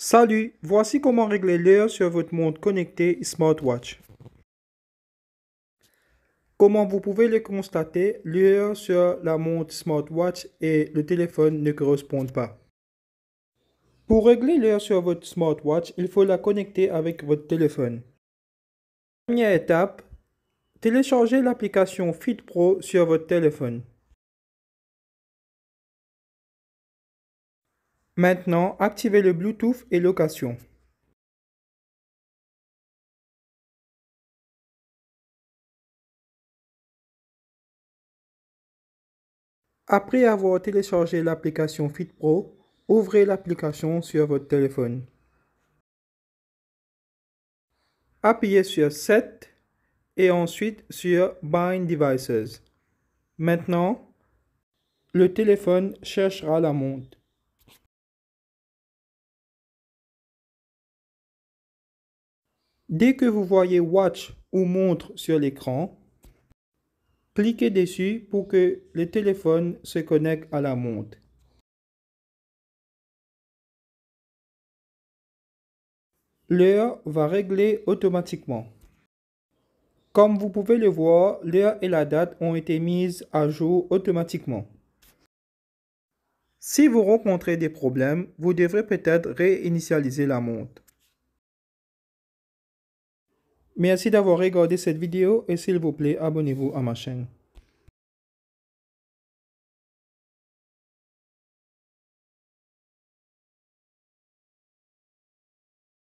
Salut, voici comment régler l'heure sur votre montre connectée smartwatch. Comment vous pouvez le constater, l'heure sur la montre smartwatch et le téléphone ne correspondent pas. Pour régler l'heure sur votre smartwatch, il faut la connecter avec votre téléphone. Première étape, téléchargez l'application FitPro sur votre téléphone. Maintenant, activez le Bluetooth et location. Après avoir téléchargé l'application FitPro, ouvrez l'application sur votre téléphone. Appuyez sur Set et ensuite sur Bind Devices. Maintenant, le téléphone cherchera la montre. Dès que vous voyez Watch ou Montre sur l'écran, cliquez dessus pour que le téléphone se connecte à la montre. L'heure va régler automatiquement. Comme vous pouvez le voir, l'heure et la date ont été mises à jour automatiquement. Si vous rencontrez des problèmes, vous devrez peut-être réinitialiser la montre. Merci d'avoir regardé cette vidéo et s'il vous plaît, abonnez-vous à ma chaîne.